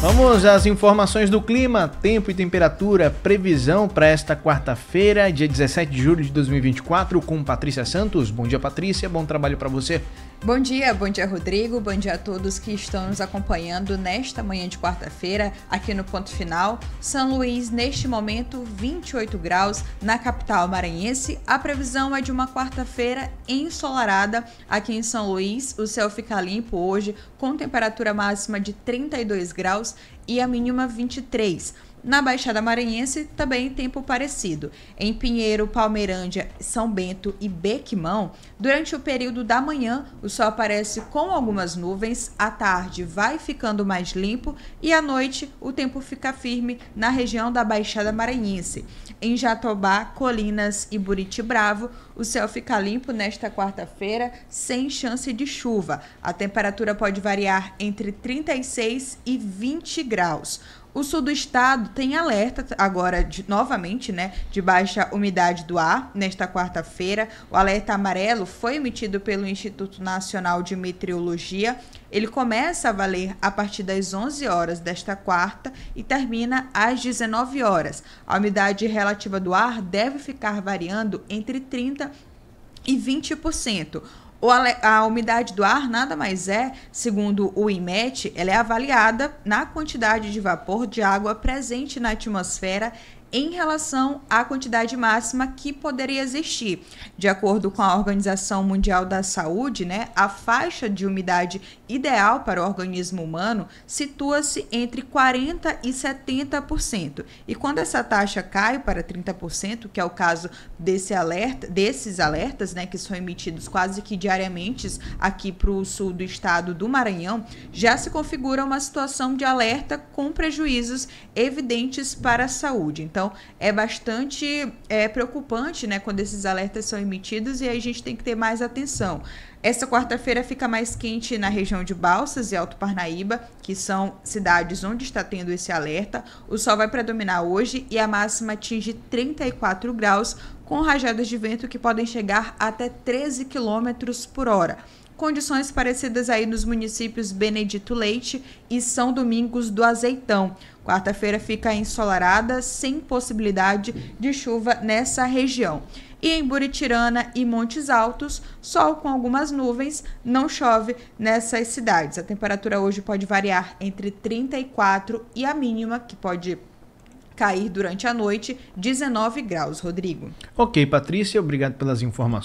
Vamos às informações do clima, tempo e temperatura. Previsão para esta quarta-feira, dia 17 de julho de 2024, com Patrícia Santos. Bom dia, Patrícia. Bom trabalho para você. Bom dia, bom dia Rodrigo, bom dia a todos que estão nos acompanhando nesta manhã de quarta-feira aqui no Ponto Final. São Luís, neste momento, 28 graus na capital maranhense. A previsão é de uma quarta-feira ensolarada aqui em São Luís. O céu fica limpo hoje, com temperatura máxima de 32 graus e a mínima 23 na Baixada Maranhense também tempo parecido. Em Pinheiro, Palmeirândia, São Bento e Bequimão, durante o período da manhã o sol aparece com algumas nuvens, à tarde vai ficando mais limpo e à noite o tempo fica firme na região da Baixada Maranhense. Em Jatobá, Colinas e Buriti Bravo, o céu fica limpo nesta quarta-feira, sem chance de chuva. A temperatura pode variar entre 36 e 20 graus. O sul do estado tem alerta agora de, novamente, né, de baixa umidade do ar nesta quarta-feira. O alerta amarelo foi emitido pelo Instituto Nacional de Meteorologia. Ele começa a valer a partir das 11 horas desta quarta e termina às 19 horas. A umidade relativa do ar deve ficar variando entre 30 e 20%. A umidade do ar nada mais é, segundo o IMET, ela é avaliada na quantidade de vapor de água presente na atmosfera em relação à quantidade máxima que poderia existir. De acordo com a Organização Mundial da Saúde, né, a faixa de umidade ideal para o organismo humano situa-se entre 40 e 70%. E quando essa taxa cai para 30%, que é o caso desse alerta, desses alertas, né, que são emitidos quase que diariamente aqui para o sul do estado do Maranhão, já se configura uma situação de alerta com prejuízos evidentes para a saúde. Então então, é bastante é, preocupante, né, quando esses alertas são emitidos e aí a gente tem que ter mais atenção. Essa quarta-feira fica mais quente na região de Balsas e Alto Parnaíba, que são cidades onde está tendo esse alerta. O sol vai predominar hoje e a máxima atinge 34 graus, com rajadas de vento que podem chegar até 13 quilômetros por hora condições parecidas aí nos municípios Benedito Leite e São Domingos do Azeitão. Quarta-feira fica ensolarada, sem possibilidade de chuva nessa região. E em Buritirana e Montes Altos, sol com algumas nuvens, não chove nessas cidades. A temperatura hoje pode variar entre 34 e a mínima, que pode cair durante a noite, 19 graus, Rodrigo. Ok, Patrícia, obrigado pelas informações.